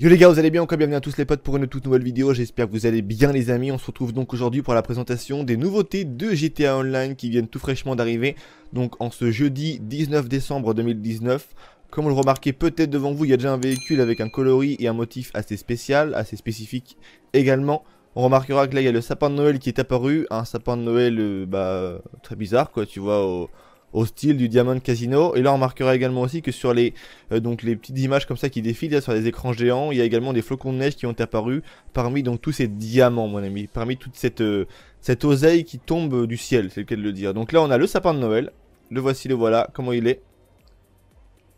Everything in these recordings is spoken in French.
Yo les gars, vous allez bien Encore bienvenue à tous les potes pour une toute nouvelle vidéo, j'espère que vous allez bien les amis, on se retrouve donc aujourd'hui pour la présentation des nouveautés de GTA Online qui viennent tout fraîchement d'arriver, donc en ce jeudi 19 décembre 2019. Comme vous le remarquez peut-être devant vous, il y a déjà un véhicule avec un coloris et un motif assez spécial, assez spécifique également. On remarquera que là il y a le sapin de Noël qui est apparu, un sapin de Noël euh, bah, très bizarre quoi, tu vois, au au style du Diamond Casino. Et là, on remarquera également aussi que sur les, euh, donc les petites images comme ça qui défilent sur les écrans géants, il y a également des flocons de neige qui ont apparu parmi donc tous ces diamants, mon ami, parmi toute cette, euh, cette oseille qui tombe du ciel, c'est le cas de le dire. Donc là, on a le sapin de Noël. Le voici, le voilà. Comment il est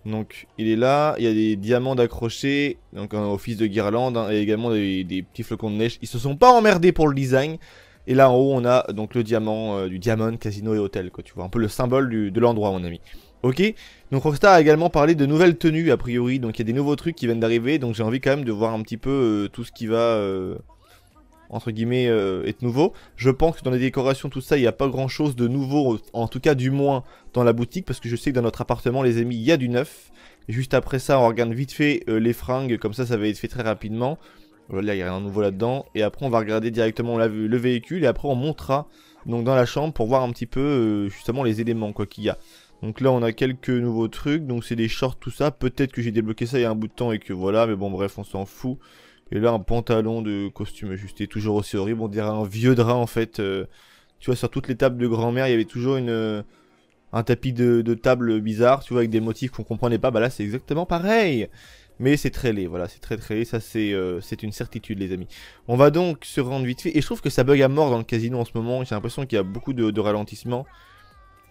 donc il est là, il y a des diamants d'accrochés, donc un office de guirlande, hein, et également des, petits flocons de neige. Ils se sont pas emmerdés pour le design, et là en haut, on a euh, donc le diamant euh, du Diamond Casino et Hôtel, quoi, tu vois, un peu le symbole de l'endroit, mon ami. Ok Donc Rockstar a également parlé de nouvelles tenues, a priori, donc il y a des nouveaux trucs qui viennent d'arriver, donc j'ai envie quand même de voir un petit peu euh, tout ce qui va... entre guillemets, être nouveau. Je pense que dans les décorations, tout ça, il n'y a pas grand chose de nouveau, en tout cas du moins dans la boutique, parce que je sais que dans notre appartement, les amis, il y a du neuf. juste après ça, on regarde vite fait les fringues, comme ça, ça va être fait très rapidement. Voilà, il n'y a rien de nouveau là-dedans. Et après, on va regarder directement la, le véhicule. Et après, on montera donc, dans la chambre pour voir un petit peu euh, justement les éléments quoi qu'il y a. Donc là, on a quelques nouveaux trucs. Donc, c'est des shorts, tout ça. Peut-être que j'ai débloqué ça il y a un bout de temps et que voilà. Mais bon, bref, on s'en fout. Et là, un pantalon de costume ajusté, toujours aussi horrible. On dirait un vieux drap en fait. Euh, tu vois, sur toutes les tables de grand-mère, il y avait toujours une euh, un tapis de, de, table bizarre, tu vois, avec des motifs qu'on comprenait pas, bah là c'est exactement pareil mais c'est très laid, voilà, c'est très très laid, ça c'est euh, c'est une certitude les amis. On va donc se rendre vite fait, et je trouve que ça bug à mort dans le casino en ce moment, j'ai l'impression qu'il y a beaucoup de, ralentissement.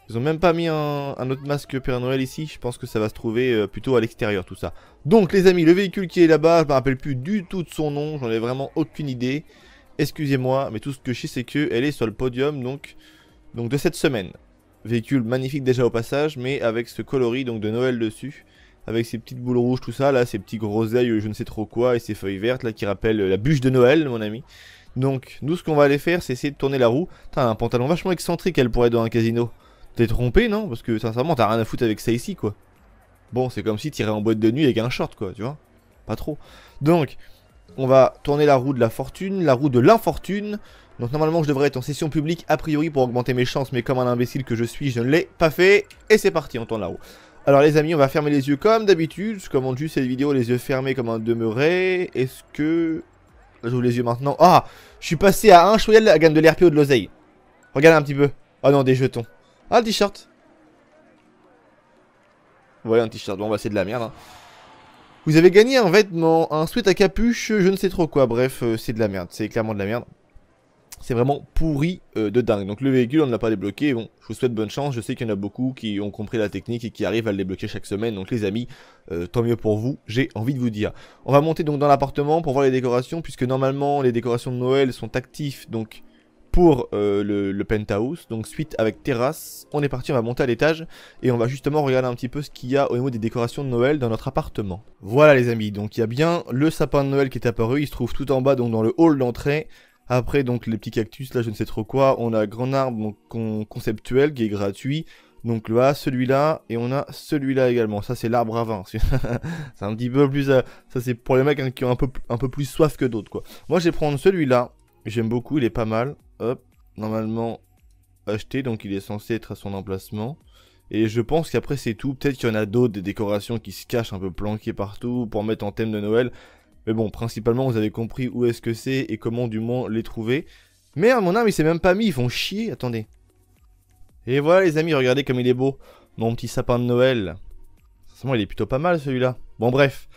Ils ont même pas mis un, autre masque Père Noël ici, je pense que ça va se trouver euh, plutôt à l'extérieur tout ça. Donc les amis, le véhicule qui est là-bas, je me rappelle plus du tout de son nom, j'en ai vraiment aucune idée. Excusez-moi, mais tout ce que je sais c'est qu'elle est sur le podium donc, donc de cette semaine. Véhicule magnifique déjà au passage, mais avec ce coloris donc de Noël dessus avec ces petites boules rouges, tout ça, là, ces petits groseilles, je ne sais trop quoi, et ces feuilles vertes, là, qui rappellent la bûche de Noël, mon ami. Donc, nous, ce qu'on va aller faire, c'est essayer de tourner la roue. T'as un pantalon vachement excentrique, elle pourrait être dans un casino. T'es trompé, non Parce que, sincèrement, t'as rien à foutre avec ça ici, quoi. Bon, c'est comme si t'irais en boîte de nuit avec un short, quoi, tu vois. Pas trop. Donc, on va tourner la roue de la fortune, la roue de l'infortune. Donc normalement je devrais être en session publique a priori pour augmenter mes chances mais comme un imbécile que je suis je ne l'ai pas fait et c'est parti on tourne la roue. Alors les amis, on va fermer les yeux comme d'habitude. Je commande juste cette vidéo les yeux fermés comme un demeuré. Est-ce que... je J'ouvre les yeux maintenant. Ah Je suis passé à un chouïa de la gagne de ou de l'oseille. Regardez un petit peu. Ah oh non, des jetons. Ah, un t-shirt. voyez un t-shirt. Bon, bah c'est de la merde. Hein. Vous avez gagné un vêtement, un sweat à capuche, je ne sais trop quoi. Bref, euh, c'est de la merde. C'est clairement de la merde c'est vraiment pourri euh, de dingue. Donc le véhicule, on ne l'a pas débloqué. Bon, je vous souhaite bonne chance. Je sais qu'il y en a beaucoup qui ont compris la technique et qui arrivent à le débloquer chaque semaine. Donc les amis, euh, tant mieux pour vous, j'ai envie de vous dire. On va monter donc dans l'appartement pour voir les décorations, puisque normalement les décorations de Noël sont actives donc pour euh, le, le, penthouse. Donc suite avec terrasse, on est parti, on va monter à l'étage et on va justement regarder un petit peu ce qu'il y a au niveau des décorations de Noël dans notre appartement. Voilà les amis, donc il y a bien le sapin de Noël qui est apparu, il se trouve tout en bas donc dans le hall d'entrée. Après, donc, les petits cactus, là, je ne sais trop quoi. On a Grand Arbre, conceptuel, qui est gratuit. Donc là, celui-là, et on a celui-là également. Ça, c'est l'arbre à vin. c'est un petit peu plus... Euh, ça, c'est pour les mecs hein, qui ont un peu, un peu plus soif que d'autres, quoi. Moi, je vais prendre celui-là. J'aime beaucoup, il est pas mal. Hop, normalement acheté, donc il est censé être à son emplacement. Et je pense qu'après c'est tout, peut-être qu'il y en a d'autres, des décorations qui se cachent un peu planquées partout pour mettre en thème de Noël. Mais bon, principalement, vous avez compris où est-ce que c'est et comment du moins les trouver. Merde, mon arme, il s'est même pas mis, ils font chier, attendez. Et voilà les amis, regardez comme il est beau, mon petit sapin de Noël. Sincèrement, il est plutôt pas mal celui-là. Bon bref,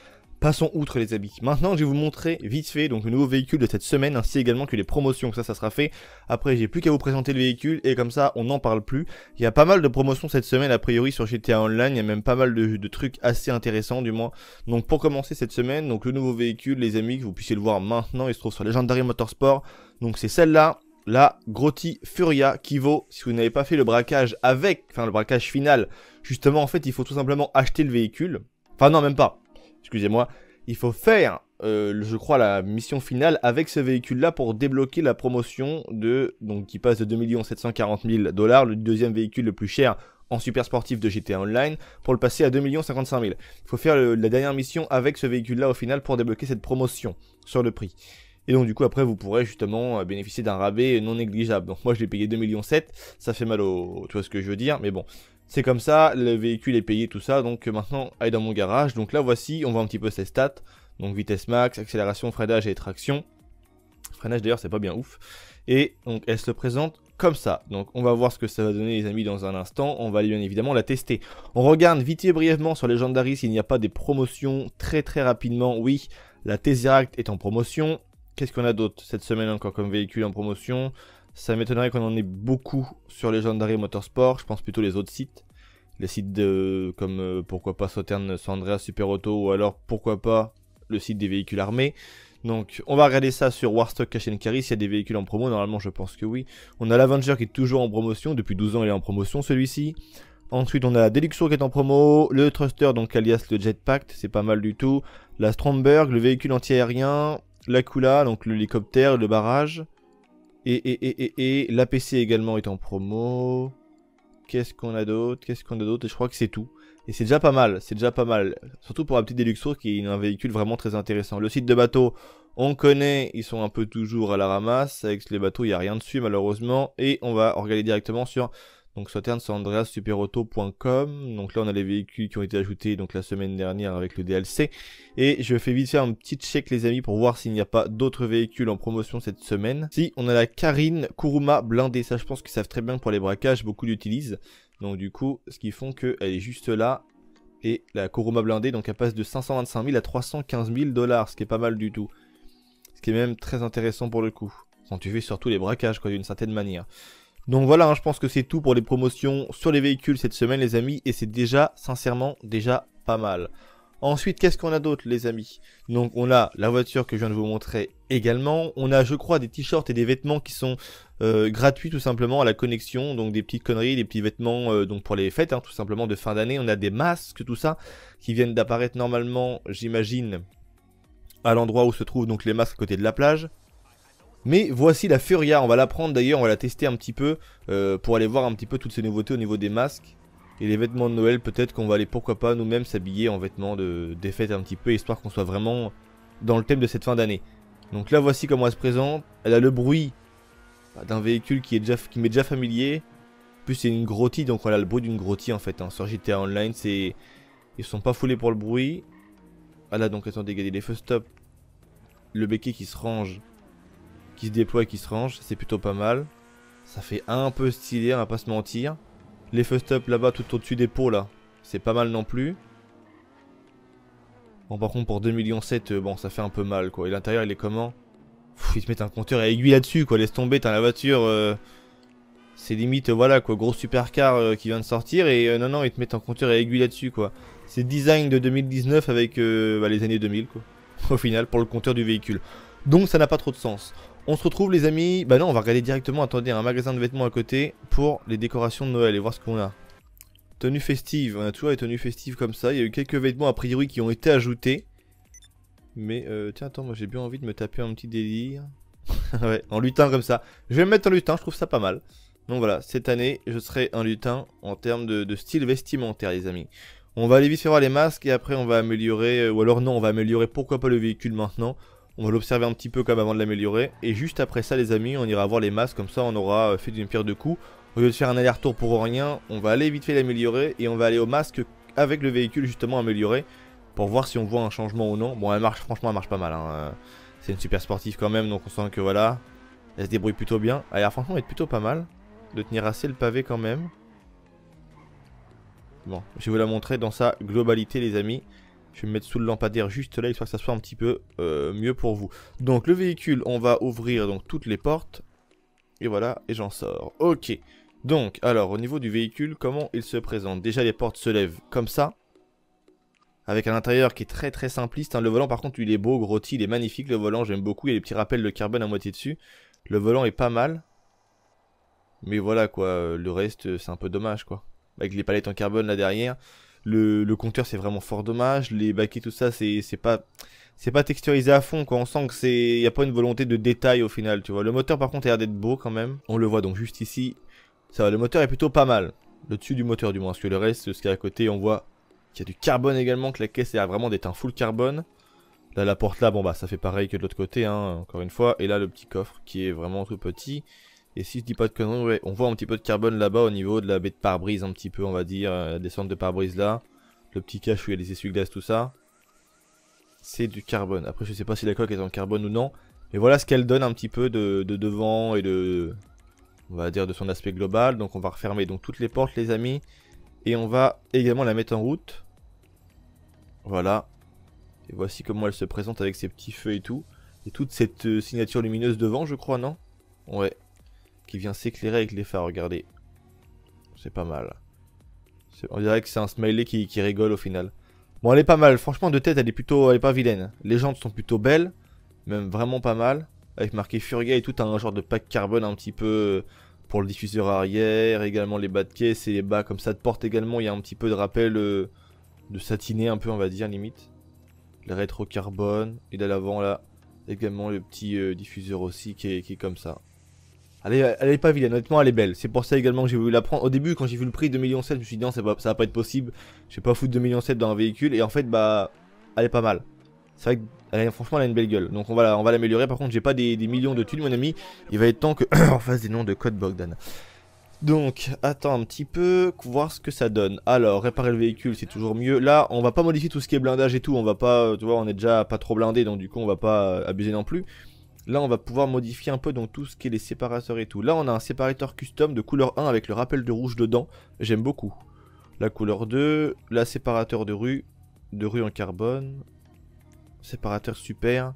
Passons outre les amis, Maintenant, je vais vous montrer vite fait donc le nouveau véhicule de cette semaine, ainsi également que les promotions, ça, ça sera fait. Après, j'ai plus qu'à vous présenter le véhicule, et comme ça, on n'en parle plus. Il y a pas mal de promotions cette semaine, a priori, sur GTA Online, il y a même pas mal de, trucs assez intéressants, du moins. Donc, pour commencer cette semaine, donc le nouveau véhicule, les amis, que vous puissiez le voir maintenant, il se trouve sur Legendary Motorsport. Donc, c'est celle-là, la Grotti Furia qui vaut, si vous n'avez pas fait le braquage avec, enfin le braquage final, justement en fait il faut tout simplement acheter le véhicule. Enfin non même pas, excusez-moi, il faut faire, euh, je crois, la mission finale avec ce véhicule-là pour débloquer la promotion de, donc qui passe de 2 740 000 dollars, le deuxième véhicule le plus cher en super sportif de GTA Online, pour le passer à 2 55 000. Il faut faire la dernière mission avec ce véhicule-là au final pour débloquer cette promotion sur le prix. Et donc du coup après vous pourrez justement euh, bénéficier d'un rabais non négligeable. Donc moi je l'ai payé 2 millions ça fait mal au... Tu vois ce que je veux dire Mais bon, c'est comme ça, le véhicule est payé, tout ça. Donc euh, maintenant, elle dans mon garage. Donc là, voici, on voit un petit peu ses stats. Donc vitesse max, accélération, freinage et traction. Freinage d'ailleurs, c'est pas bien ouf. Et donc elle se présente comme ça. Donc on va voir ce que ça va donner les amis dans un instant. On va aller bien évidemment la tester. On regarde vite et brièvement sur Legendary s'il n'y a pas des promotions très très rapidement. Oui, la Tesseract est en promotion. Qu'est-ce qu'on a d'autre cette semaine encore comme véhicule en promotion ça m'étonnerait qu'on en ait beaucoup sur Legendary Motorsport. Je pense plutôt les autres sites. Les sites de, comme euh, pourquoi pas Sauterne, Sandrea, Super Auto ou alors pourquoi pas le site des véhicules armés. Donc on va regarder ça sur Warstock Cash Carry s'il y a des véhicules en promo. Normalement je pense que oui. On a l'Avenger qui est toujours en promotion. Depuis 12 ans il est en promotion celui-ci. Ensuite, on a la Deluxo qui est en promo, le Thruster, donc alias le Jetpack, c'est pas mal du tout. La Stromberg, le véhicule anti-aérien. la Kula, donc l'hélicoptère, le barrage. Et, et, et, l'APC également est en promo. Qu'est-ce qu'on a d'autre Qu'est-ce qu'on a d'autre Je crois que c'est tout. Et c'est déjà pas mal, c'est déjà pas mal. Surtout pour la petite Deluxo qui est un véhicule vraiment très intéressant. Le site de bateau, on connaît, ils sont un peu toujours à la ramasse. Avec les bateaux, il n'y a rien dessus malheureusement. Et on va regarder directement sur donc sur Superauto.com. Donc là on a les véhicules qui ont été ajoutés donc la semaine dernière avec le DLC. Et je fais vite faire un petit check les amis pour voir s'il n'y a pas d'autres véhicules en promotion cette semaine. Si on a la Karine Kuruma blindée, ça je pense qu'ils savent très bien pour les braquages, beaucoup l'utilisent. Donc du coup, ce qui font qu'elle est juste là. Et la Kuruma blindée, donc elle passe de 525 000 à 315 000 dollars, ce qui est pas mal du tout. Ce qui est même très intéressant pour le coup. Quand tu fais surtout les braquages quoi d'une certaine manière. Donc voilà, hein, je pense que c'est tout pour les promotions sur les véhicules cette semaine, les amis. Et c'est déjà, sincèrement, déjà pas mal. Ensuite, qu'est-ce qu'on a d'autre, les amis Donc, on a la voiture que je viens de vous montrer également. On a, je crois, des t-shirts et des vêtements qui sont euh, gratuits tout simplement à la connexion. Donc, des petites conneries, des petits vêtements euh, donc pour les fêtes, hein, tout simplement de fin d'année. On a des masques, tout ça, qui viennent d'apparaître normalement, j'imagine, à l'endroit où se trouvent donc les masques à côté de la plage. Mais voici la Furia, on va la prendre d'ailleurs, on va la tester un petit peu euh, pour aller voir un petit peu toutes ces nouveautés au niveau des masques. Et les vêtements de Noël, peut-être qu'on va aller pourquoi pas nous-mêmes s'habiller en vêtements de, des fêtes un petit peu, histoire qu'on soit vraiment dans le thème de cette fin d'année. Donc là voici comment elle se présente, elle a le bruit bah, d'un véhicule qui m'est déjà, déjà familier. En plus c'est une grottie, donc on a le bruit d'une grottie en fait. Hein. Sur GTA Online, c'est... Ils sont pas foulés pour le bruit. Ah là donc attendez, regardez les feux stop. Le béquet qui se range qui se déploie et qui se range, c'est plutôt pas mal. Ça fait un peu stylé, on va pas se mentir. Les first up là-bas tout au-dessus des pots là, c'est pas mal non plus. Bon par contre pour 2 millions euh, bon ça fait un peu mal quoi. Et l'intérieur il est comment Il Ils te mettent un compteur à aiguille là-dessus quoi, laisse tomber, t'as la voiture... Euh. C'est limite, euh, voilà quoi, gros supercar qui vient de sortir et non non ils te mettent un compteur à aiguille là-dessus quoi. C'est design de 2019 avec bah, les années 2000 quoi, au final pour le compteur du véhicule. Donc ça n'a pas trop de sens. On se retrouve les amis, bah non on va regarder directement, attendez, un magasin de vêtements à côté pour les décorations de Noël et voir ce qu'on a. Tenue festive, on a toujours les tenues festives comme ça, il y a eu quelques vêtements a priori qui ont été ajoutés. Mais euh, tiens attends, moi j'ai bien envie de me taper un petit délire. ouais, en lutin comme ça. Je vais me mettre en lutin, je trouve ça pas mal. Donc voilà, cette année je serai un lutin en termes de, de style vestimentaire les amis. On va aller vite faire voir les masques et après on va améliorer, euh, ou alors non, on va améliorer pourquoi pas le véhicule maintenant. On va l'observer un petit peu comme avant de l'améliorer. Et juste après ça les amis, on ira voir les masques comme ça on aura euh, fait d'une pierre deux coups. Au lieu de faire un aller-retour pour rien, on va aller vite fait l'améliorer et on va aller au masque avec le véhicule justement amélioré pour voir si on voit un changement ou non. Bon elle marche, franchement elle marche pas mal. Hein, euh. C'est une super sportive quand même, donc on sent que voilà, elle se débrouille plutôt bien. Elle a franchement est plutôt pas mal de tenir assez le pavé quand même. Bon, je vais vous la montrer dans sa globalité les amis. Je vais me mettre sous le lampadaire juste là, histoire que ça soit un petit peu euh, mieux pour vous. Donc le véhicule, on va ouvrir donc toutes les portes. Et voilà, et j'en sors. Ok. Donc, alors, au niveau du véhicule, comment il se présente Déjà, les portes se lèvent comme ça. Avec un intérieur qui est très très simpliste. Hein. Le volant, par contre, il est beau, gros, il est magnifique. Le volant, j'aime beaucoup. Il y a des petits rappels de carbone à moitié dessus. Le volant est pas mal. Mais voilà, quoi. Le reste, c'est un peu dommage, quoi. Avec les palettes en carbone là derrière le, compteur c'est vraiment fort dommage, les baquets tout ça c'est pas c'est pas texturisé à fond quoi, on sent que c'est y a pas une volonté de détail au final, tu vois. Le moteur par contre a l'air d'être beau quand même. On le voit donc juste ici. Ça va, le moteur est plutôt pas mal. Le dessus du moteur du moins, parce que le reste, ce qui est à côté, on voit qu'il y a du carbone également, que la caisse a vraiment d'être un full carbone. Là, la porte là, bon bah ça fait pareil que de l'autre côté, hein, encore une fois. Et là, le petit coffre qui est vraiment tout petit. Et si je dis pas de conneries, on voit un petit peu de carbone là-bas au niveau de la baie de pare-brise, un petit peu, on va dire, la euh, descente de pare-brise là. Le petit cache où il y a les essuie-glaces, tout ça. C'est du carbone. Après, je sais pas si la coque est en carbone ou non. Mais voilà ce qu'elle donne un petit peu de, devant et de. On va dire de son aspect global. Donc, on va refermer donc toutes les portes, les amis. Et on va également la mettre en route. Voilà. Et voici comment elle se présente avec ses petits feux et tout. Et toute cette euh, signature lumineuse devant, je crois, non Ouais qui vient s'éclairer avec les phares, regardez. C'est pas mal. On dirait que c'est un smiley qui, rigole au final. Bon, elle est pas mal. Franchement, de tête, elle est plutôt, elle est pas vilaine. Les jantes sont plutôt belles, même vraiment pas mal. Avec marqué Furia et tout, un genre de pack carbone un petit peu euh, pour le diffuseur arrière. Également les bas de caisse et les bas comme ça de porte également. Il y a un petit peu de rappel euh, de satiné un peu, on va dire, limite. Les rétro carbone. Et de l'avant là, également le petit euh, diffuseur aussi qui qui est comme ça. Elle est, pas vilaine, honnêtement elle est belle. C'est pour ça également que j'ai voulu la prendre. Au début quand j'ai vu le prix 2 millions 7, je me suis dit non ça va, va pas être possible. Je vais pas foutre 2 millions 7 dans un véhicule et en fait bah elle est pas mal. C'est vrai que franchement elle a une belle gueule. Donc on va on va l'améliorer. Par contre j'ai pas des, millions de thunes mon ami. Il va être temps que on fasse des noms de code Bogdan. Donc, attends un petit peu, voir ce que ça donne. Alors, réparer le véhicule, c'est toujours mieux. Là, on va pas modifier tout ce qui est blindage et tout. On va pas, euh, tu vois, on est déjà pas trop blindé, donc du coup, on va pas euh, abuser non plus. Là, on va pouvoir modifier un peu donc tout ce qui est les séparateurs et tout. Là, on a un séparateur custom de couleur 1 avec le rappel de rouge dedans. J'aime beaucoup. La couleur 2, la séparateur de rue, de rue en carbone. Séparateur super.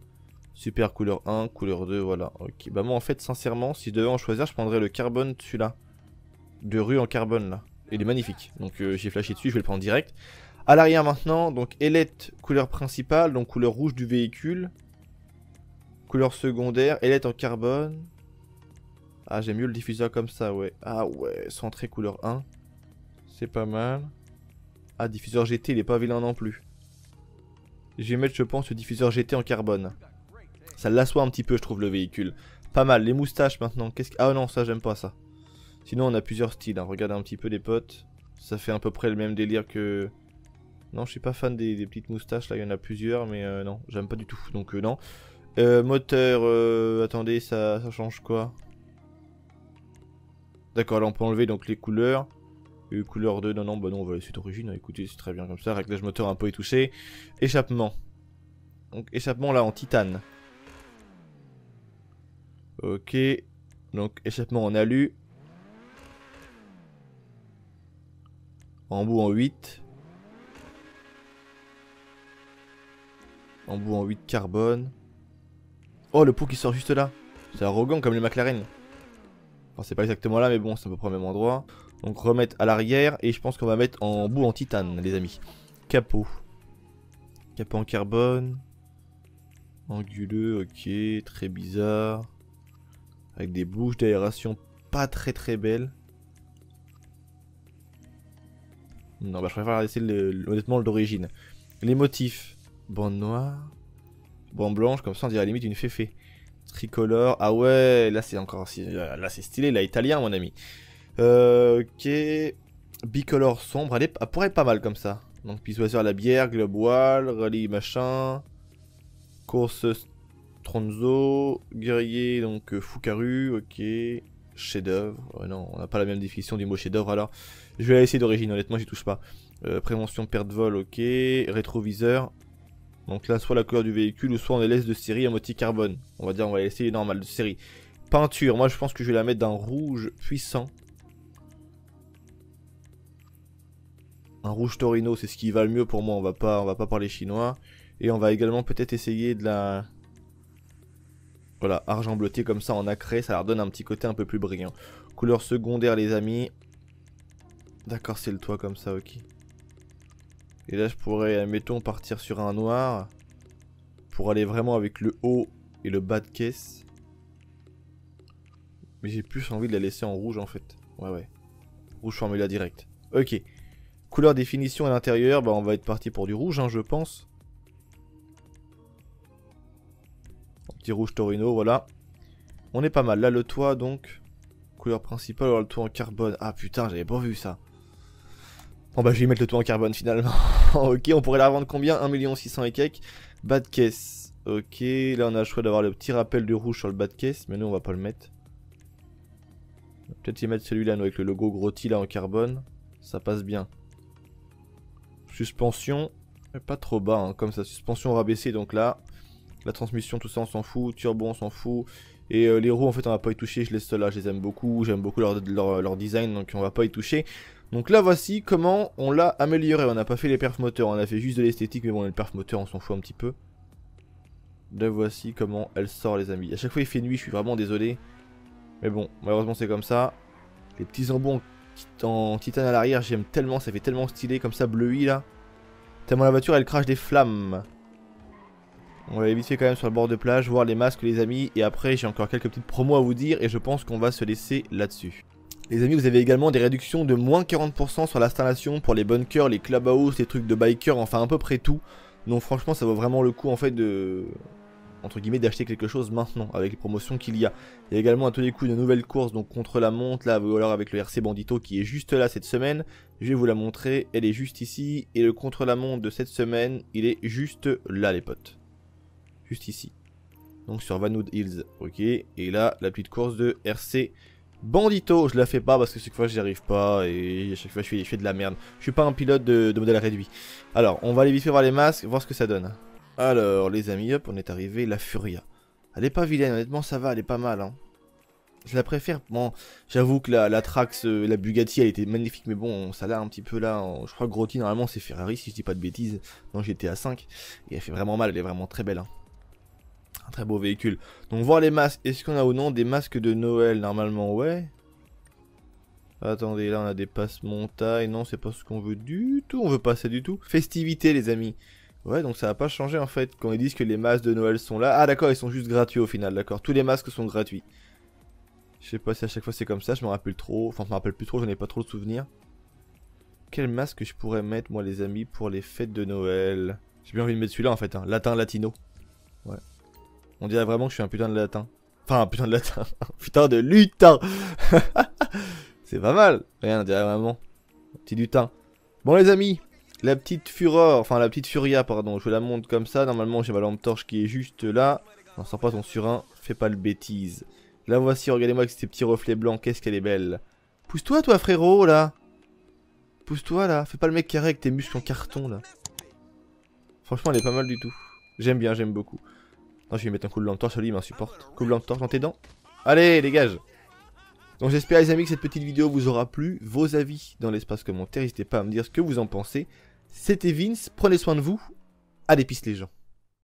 Super couleur 1, couleur 2, voilà. Ok, bah moi en fait, sincèrement, si je devais en choisir, je prendrais le carbone, celui-là. De rue en carbone, là. Il est magnifique. Donc euh, j'ai flashé dessus, je vais le prendre direct. À l'arrière maintenant, donc ailette couleur principale, donc couleur rouge du véhicule couleur secondaire. Elle est en carbone. Ah, j'aime mieux le diffuseur comme ça, ouais. Ah ouais, centré couleur 1. C'est pas mal. Ah, diffuseur GT, il est pas vilain non plus. Je vais mettre, je pense, le diffuseur GT en carbone. Ça l'assoit un petit peu, je trouve, le véhicule. Pas mal. Les moustaches, maintenant. Qu'est-ce que... Ah non, ça, j'aime pas ça. Sinon, on a plusieurs styles. Hein. Regarde un petit peu les potes. Ça fait à peu près le même délire que... Non, je suis pas fan des, petites moustaches, là. Il y en a plusieurs, mais euh, non. J'aime pas du tout. Donc, euh, non. Euh, moteur, euh, attendez, ça, change quoi D'accord, là on peut enlever donc les couleurs. les euh, couleur 2, non, non, bah non, on va laisser d'origine. Écoutez, c'est très bien comme ça. Réglage moteur un peu étouché. Échappement. Donc, échappement là en titane. Ok. Donc, échappement en alu. En bout en 8. En bout en 8 carbone. Oh, le pot qui sort juste là. C'est arrogant comme les McLaren. c'est pas exactement là, mais bon, c'est à peu près au même endroit. Donc remettre à l'arrière et je pense qu'on va mettre en bout en titane, les amis. Capot. Capot en carbone. Anguleux, ok, très bizarre. Avec des bouches d'aération pas très très belles. Non, bah je préfère laisser le, honnêtement l'origine. Les motifs. Bande noire blanche, comme ça on dirait limite une fée. Tricolore, ah ouais, là c'est encore, euh, là c'est stylé, là italien mon ami. Euh, ok, bicolore sombre, elle, pourrait être pas mal comme ça. Donc à la bière, globe wall, rallye machin, course Tronzo, guerrier donc euh, foucaru, ok, chef d'oeuvre, non, on n'a pas la même définition du mot chef d'oeuvre alors. Je vais la laisser d'origine, honnêtement, j'y touche pas. prévention perte vol, ok. Rétroviseur, donc là, soit la couleur du véhicule, ou soit on les laisse de série en moitié carbone. On va dire, on va essayer normal de série. Peinture, moi je pense que je vais la mettre d'un rouge puissant. Un rouge Torino, c'est ce qui va le mieux pour moi. On va pas, on va pas parler chinois. Et on va également peut-être essayer de la... Voilà, argent bleuté comme ça en acré, ça leur donne un petit côté un peu plus brillant. Couleur secondaire les amis. D'accord, c'est le toit comme ça, ok. Et là, je pourrais, admettons, partir sur un noir pour aller vraiment avec le haut et le bas de caisse. Mais j'ai plus envie de la laisser en rouge, en fait. Ouais, ouais. Rouge formula direct. Ok. Couleur définition à l'intérieur, bah on va être parti pour du rouge, hein, je pense. petit rouge Torino, voilà. On est pas mal. Là, le toit, donc, couleur principale, le toit en carbone. Ah putain, j'avais pas vu ça. Bon bah je vais mettre le toit en carbone finalement. ok, on pourrait la vendre combien 1 600 et quelques. Bas de caisse. Ok, là on a le choix d'avoir le petit rappel du rouge sur le bad de caisse, mais nous on va pas le mettre. Peut-être y mettre celui-là avec le logo grotti là en carbone. Ça passe bien. Suspension, pas trop bas hein, comme ça. Suspension rabaissée donc là. La transmission, tout ça on s'en fout. Turbo on s'en fout. Et euh, les roues en fait on va pas y toucher, je laisse celles-là, je les aime beaucoup. J'aime beaucoup leur, leur, design donc on va pas y toucher. Donc là voici comment on l'a amélioré, on n'a pas fait les perfs moteurs, on a fait juste de l'esthétique mais bon les perf moteurs on s'en fout un petit peu. Là voici comment elle sort les amis. À chaque fois il fait nuit, je suis vraiment désolé. Mais bon, malheureusement c'est comme ça. Les petits embouts en titane à l'arrière, j'aime tellement, ça fait tellement stylé comme ça, bleuie là. Tellement la voiture elle crache des flammes. On va éviter quand même sur le bord de plage, voir les masques les amis, et après j'ai encore quelques petites promos à vous dire et je pense qu'on va se laisser là-dessus. Les amis, vous avez également des réductions de moins 40% sur l'installation pour les bunkers, les clubhouse, les trucs de bikers, enfin à peu près tout. Donc franchement, ça vaut vraiment le coup en fait de entre guillemets d'acheter quelque chose maintenant avec les promotions qu'il y a. Il y a également à tous les coups de nouvelles courses donc contre la montre là ou alors avec le RC Bandito qui est juste là cette semaine. Je vais vous la montrer, elle est juste ici et le contre la montre de cette semaine, il est juste là les potes. Juste ici. Donc sur Vanood Hills, OK Et là la petite course de RC Bandito, je la fais pas parce que chaque fois j'y arrive pas et à chaque fois je fais, de la merde. Je suis pas un pilote de, modèle réduit. Alors, on va aller vite faire voir les masques, voir ce que ça donne. Alors, les amis, hop, on est arrivé, la Furia. Elle est pas vilaine, honnêtement ça va, elle est pas mal. Hein. Je la préfère, bon, j'avoue que la, Trax, euh, la Bugatti, elle était magnifique, mais bon, ça l'a un petit peu là. Je crois que Grotti, normalement, c'est Ferrari, si je dis pas de bêtises, j'étais à 5. Et elle fait vraiment mal, elle est vraiment très belle. Hein un très beau véhicule. Donc voir les masques, est-ce qu'on a ou non des masques de Noël Normalement ouais. Attendez, là on a des passes montagnes. non c'est pas ce qu'on veut du tout, on veut pas ça du tout. Festivité les amis. Ouais donc ça va pas changé en fait quand ils disent que les masques de Noël sont là. Ah d'accord ils sont juste gratuits au final, d'accord. Tous les masques sont gratuits. Je sais pas si à chaque fois c'est comme ça, je me rappelle trop, enfin je me rappelle plus trop, j'en ai pas trop de souvenirs. Quel masque je pourrais mettre moi les amis pour les fêtes de Noël J'ai bien envie de mettre celui-là en fait, hein. latin latino. Ouais. On dirait vraiment que je suis un putain de latin. Enfin, un putain de latin. putain de lutin. C'est pas mal. Rien, on dirait vraiment. Un petit lutin. Bon, les amis. La petite fureur, enfin la petite furia, pardon. Je la monte comme ça. Normalement, j'ai ma lampe torche qui est juste là. Non, sent pas ton surin. Fais pas le bêtise. Là voici, regardez-moi avec ces petits reflets blancs. Qu'est-ce qu'elle est belle. Pousse-toi, toi, frérot, là. Pousse-toi, là. Fais pas le mec carré avec tes muscles en carton, là. Franchement, elle est pas mal du tout. J'aime bien, j'aime beaucoup. Non, je vais mettre un coup de lampe torche, lui il m'insupporte. Coup de lampe torche dans tes dents. Allez, dégage donc j'espère les amis que cette petite vidéo vous aura plu, vos avis dans l'espace commentaire, n'hésitez pas à me dire ce que vous en pensez. C'était Vince, prenez soin de vous, allez pisse les gens.